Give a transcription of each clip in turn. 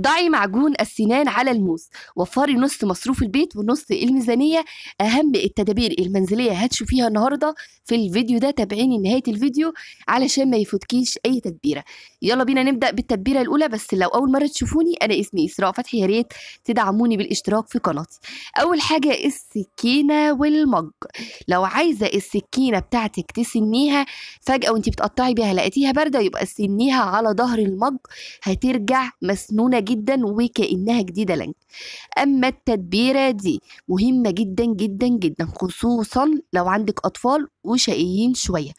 ضعي معجون السنان على الموس وفري نص مصروف البيت ونص الميزانية أهم التدابير المنزلية هتشوفيها النهاردة في الفيديو ده تابعيني نهاية الفيديو علشان ما يفوتكيش أي تدبيرة يلا بينا نبدأ بالتدبيرة الأولى بس لو أول مرة تشوفوني أنا اسمي إسراء فتحي يا ريت تدعموني بالاشتراك في قناتي أول حاجة السكينة والمج لو عايزة السكينة بتاعتك تسنيها فجأة وانت بتقطعي بيها لقيتيها باردة يبقى سنيها على ظهر المج هترجع مسنونة جدا وكأنها جديدة لك أما التدبيرة دي مهمة جدا جدا جدا خصوصا لو عندك أطفال وشقيين شوية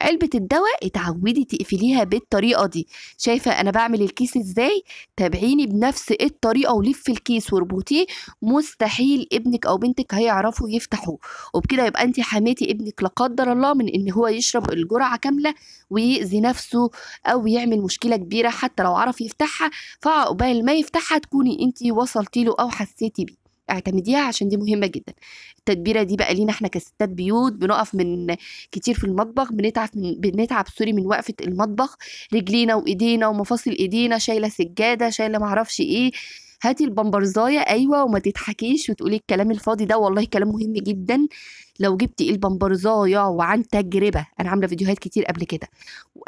علبة الدواء اتعودي تقفليها بالطريقة دي شايفة أنا بعمل الكيس إزاي تابعيني بنفس الطريقة ولفي الكيس واربطيه مستحيل ابنك أو بنتك هيعرفوا يفتحوه وبكده يبقى أنت حميتي ابنك لا قدر الله من إن هو يشرب الجرعة كاملة ويأذي نفسه أو يعمل مشكلة كبيرة حتى لو عرف يفتحها فعقبال ما يفتحها تكوني أنت وصلتي له أو حسيتي بيه اعتمديها عشان دي مهمه جدا التدبيره دي بقى لينا احنا كستات بيوت بنقف من كتير في المطبخ بنتعب من بنتعب سوري من وقفه المطبخ رجلينا وايدينا ومفاصل ايدينا شايله سجاده شايله معرفش ايه هاتي البمبرزايه ايوه وما تضحكيش وتقولي الكلام الفاضي ده والله كلام مهم جدا لو جبتي إيه البامبرزايه وعن تجربه انا عامله فيديوهات كتير قبل كده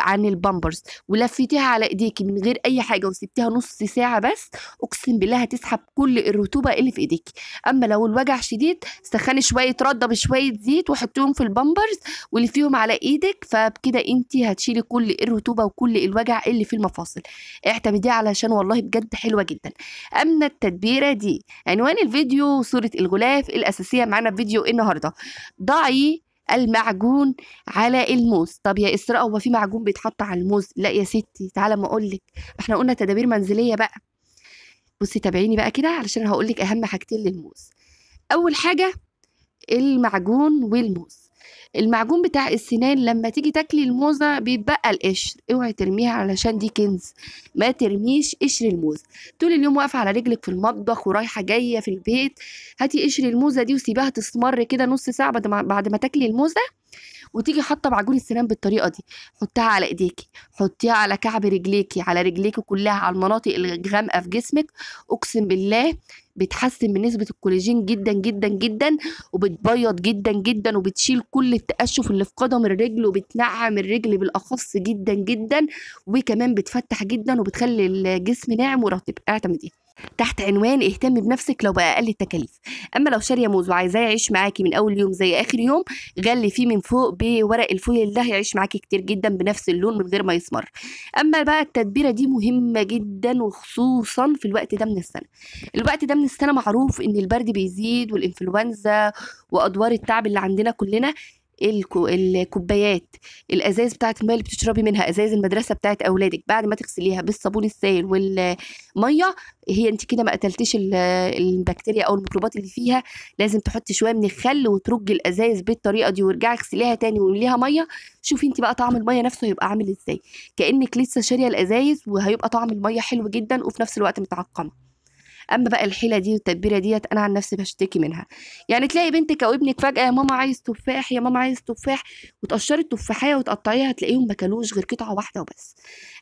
عن البامبرز ولفيتيها على ايديكي من غير اي حاجه وسبتيها نص ساعه بس اقسم بالله هتسحب كل الرطوبه اللي في ايديكي اما لو الوجع شديد سخني شويه رده بشويه زيت وحطيهم في البامبرز ولفيهم على ايدك فبكده انت هتشيلي كل الرطوبه وكل الوجع اللي في المفاصل اعتمديها علشان والله بجد حلوه جدا اما التدبيره دي عنوان الفيديو صوره الغلاف الاساسيه معانا في فيديو النهارده ضعي المعجون على الموز طب يا اسراء هو في معجون بيتحط على الموز لا يا ستي تعالى ما اقول لك احنا قلنا تدابير منزليه بقى بصي تابعيني بقى كده علشان هقول لك اهم حاجتين للموز اول حاجه المعجون والموز المعجون بتاع السنان لما تيجي تاكلي الموزة بيتبقى القشر اوعي ترميها علشان دي كنز ما ترميش قشر الموز طول اليوم واقفة على رجلك في المطبخ ورايحة جاية في البيت هاتي قشر الموزة دي وسيبها تسمر كده نص ساعة بعد ما, بعد ما تاكلي الموزة وتيجي حاطه معجون السنان بالطريقه دي حطها على ايديكي حطيها على كعب رجليكي على رجليكي كلها على المناطق الغامقه في جسمك اقسم بالله بتحسن من نسبه الكولاجين جدا جدا جدا وبتبيض جدا جدا وبتشيل كل التقشف اللي في قدم الرجل وبتنعم الرجل بالاخص جدا جدا وكمان بتفتح جدا وبتخلي الجسم ناعم ورطب اعتمدي تحت عنوان اهتمي بنفسك لو بأقل التكاليف أما لو شارية موز وعايزاه يعيش معاكي من أول يوم زي آخر يوم غلي فيه من فوق بورق الفويل ده هيعيش معاكي كتير جدا بنفس اللون من غير ما يسمر أما بقى التدبيرة دي مهمة جدا وخصوصا في الوقت ده من السنة الوقت ده من السنة معروف إن البرد بيزيد والإنفلونزا وأدوار التعب اللي عندنا كلنا الكوبايات الازاز بتاعت الميه اللي بتشربي منها ازاز المدرسه بتاعت اولادك بعد ما تغسليها بالصابون السائل والميه هي انت كده ما قتلتيش البكتيريا او الميكروبات اللي فيها لازم تحطي شويه من الخل وترجي الازاز بالطريقه دي وارجعي اغسليها تاني وليها ميه شوفي انت بقى طعم الميه نفسه هيبقى عامل ازاي كانك لسه شاريه الازايز وهيبقى طعم الميه حلو جدا وفي نفس الوقت متعقمه اما بقى الحيله دي والتدبيره ديت انا عن نفسي بشتكي منها يعني تلاقي بنتك او ابنك فجاه يا ماما عايز تفاح يا ماما عايز تفاح وتقشري التفاحيه وتقطعيها تلاقيهم ما كلوش غير قطعه واحده وبس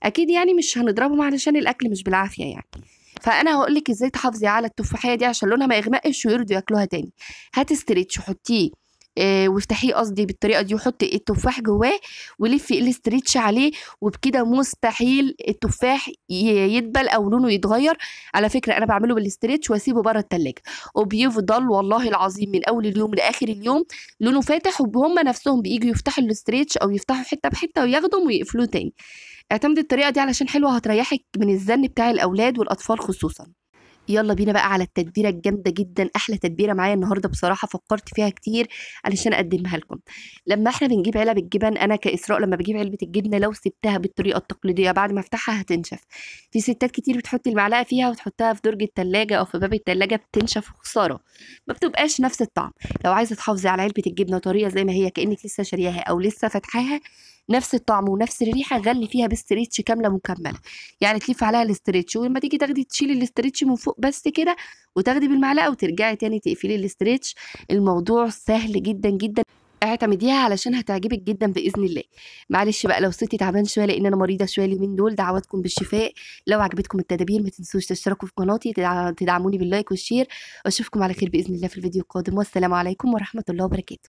اكيد يعني مش هنضربهم علشان الاكل مش بالعافيه يعني فانا هقول لك ازاي تحافظي على التفاحيه دي عشان لونها ما يغمقش ويرضوا ياكلوها تاني هاتي ستريتش حطيه آه، وافتحيه قصدي بالطريقه دي وحطي التفاح جواه ولفي الاستريتش عليه وبكده مستحيل التفاح يدبل او لونه يتغير على فكره انا بعمله بالاستريتش واسيبه بره التلاجة وبيفضل والله العظيم من اول اليوم لاخر اليوم لونه فاتح وهم نفسهم بييجوا يفتحوا الاستريتش او يفتحوا حته بحته وياخدهم ويقفلوه تاني اعتمد الطريقه دي علشان حلوه هتريحك من الزن بتاع الاولاد والاطفال خصوصا يلا بينا بقى على التدبيره الجامده جدا احلى تدبيره معايا النهارده بصراحه فكرت فيها كتير علشان اقدمها لكم لما احنا بنجيب علب الجبن انا كاسراء لما بجيب علبه الجبنه لو سبتها بالطريقه التقليديه بعد ما افتحها هتنشف في ستات كتير بتحط المعلقه فيها وتحطها في درج التلاجة او في باب التلاجة بتنشف وخساره ما بتبقاش نفس الطعم لو عايزه تحافظي على علبه الجبنه طريه زي ما هي كانك لسه شارياها او لسه فاتحاها نفس الطعم ونفس الريحه غلي فيها بالستريتش كامله مكمله يعني تلف عليها الاستريتش ولما تيجي تاخدي تشيلي الاستريتش من فوق بس كده وتاخدي بالمعلقه وترجعي تاني تقفلي الاستريتش الموضوع سهل جدا جدا اعتمديها علشان هتعجبك جدا باذن الله معلش بقى لو صوتي تعبان شويه لان انا مريضه شويه اليومين دول دعواتكم بالشفاء لو عجبتكم التدابير ما تنسوش تشتركوا في قناتي تدعموني باللايك والشير واشوفكم على خير باذن الله في الفيديو القادم والسلام عليكم ورحمه الله وبركاته